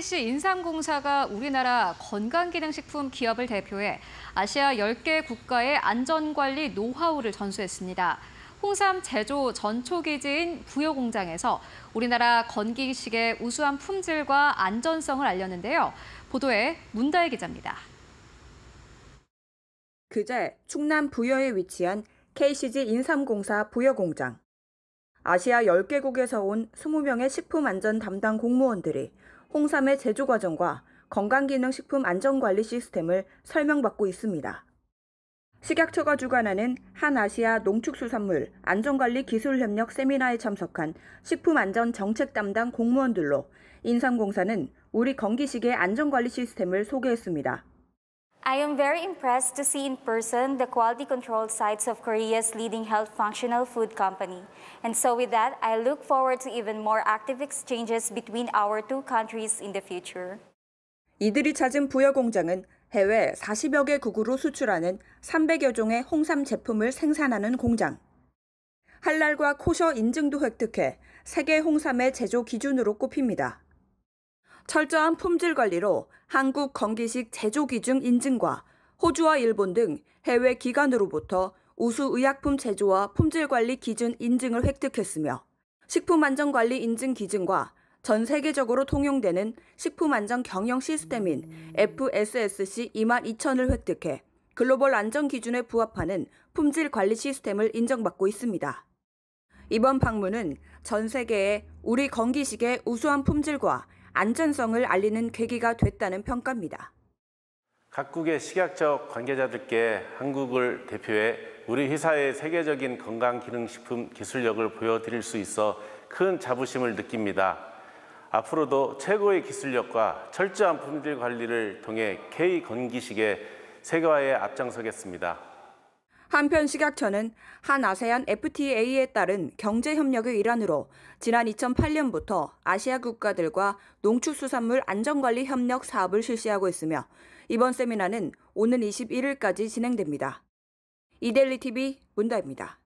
KGC 인삼공사가 우리나라 건강기능식품 기업을 대표해 아시아 10개 국가의 안전관리 노하우를 전수했습니다. 홍삼 제조 전초기지인 부여공장에서 우리나라 건기식의 우수한 품질과 안전성을 알렸는데요. 보도에 문다혜 기자입니다. 그제 충남 부여에 위치한 KCG 인삼공사 부여공장. 아시아 10개국에서 온 20명의 식품안전 담당 공무원들이 홍삼의 제조 과정과 건강기능식품 안전관리 시스템을 설명받고 있습니다. 식약처가 주관하는 한아시아 농축수산물 안전관리 기술협력 세미나에 참석한 식품안전정책 담당 공무원들로 인삼공사는 우리 건기식의 안전관리 시스템을 소개했습니다. I am very impressed to see in person the quality control sites of Korea's leading health functional food company. And so with that, I look forward to even more active exchanges between our two countries in the future. 이들이 찾은 부여 공장은 해외 40여 개 국으로 수출하는 300여 종의 홍삼 제품을 생산하는 공장. 한랄과 코셔 인증도 획득해 세계 홍삼의 제조 기준으로 꼽힙니다. 철저한 품질 관리로 한국 건기식 제조 기준 인증과 호주와 일본 등 해외 기관으로부터 우수 의약품 제조와 품질 관리 기준 인증을 획득했으며 식품안전관리 인증 기증과전 세계적으로 통용되는 식품안전 경영 시스템인 FSSC 22000을 획득해 글로벌 안전 기준에 부합하는 품질 관리 시스템을 인정받고 있습니다. 이번 방문은 전 세계에 우리 건기식의 우수한 품질과 안전성을 알리는 계기가 됐다는 평가입니다. 각국의 식약처 관계자들께 한국을 대표해 우리 회사의 세계적인 건강기능식품 기술력을 보여드릴 수 있어 큰 자부심을 느낍니다. 앞으로도 최고의 기술력과 철저한 품질 관리를 통해 K 건기식의 세계화에 앞장서겠습니다. 한편 식약처는 한 아세안 FTA에 따른 경제협력의 일환으로 지난 2008년부터 아시아 국가들과 농축수산물 안전관리 협력 사업을 실시하고 있으며 이번 세미나는 오는 21일까지 진행됩니다. 이델리 TV 문다입니다.